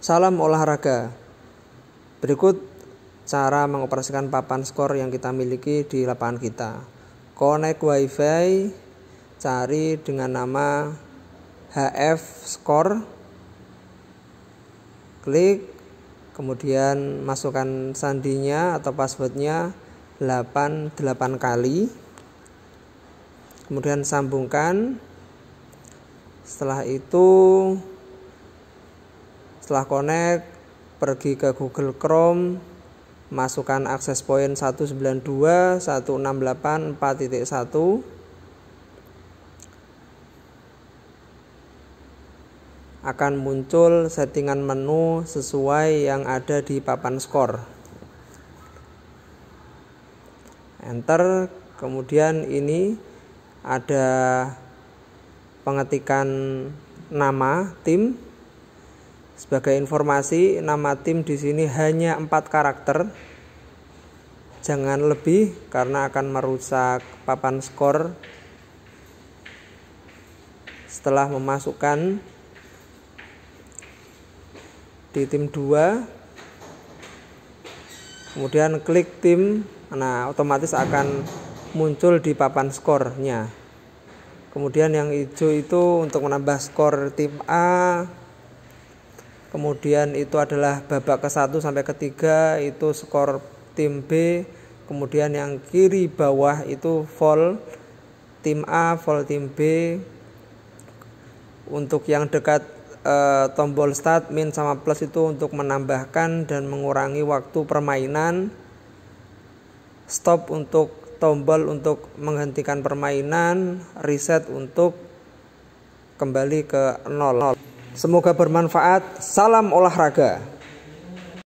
Salam olahraga. Berikut cara mengoperasikan papan skor yang kita miliki di lapangan kita. Connect WiFi, cari dengan nama HF Score. Klik, kemudian masukkan sandinya atau passwordnya 88 kali. Kemudian sambungkan. Setelah itu setelah connect, pergi ke Google Chrome, masukkan akses point 192.168.4.1 akan muncul settingan menu sesuai yang ada di papan skor. Enter, kemudian ini ada pengetikan nama tim sebagai informasi, nama tim di sini hanya empat karakter. Jangan lebih karena akan merusak papan skor. Setelah memasukkan di tim 2 kemudian klik tim nah otomatis akan muncul di papan skornya kemudian yang hijau itu untuk menambah skor tim A kemudian itu adalah babak ke-1 sampai ke-3 itu skor tim B kemudian yang kiri bawah itu vol tim A vol tim B untuk yang dekat e, tombol start min sama plus itu untuk menambahkan dan mengurangi waktu permainan stop untuk tombol untuk menghentikan permainan reset untuk kembali ke 0 Semoga bermanfaat. Salam olahraga.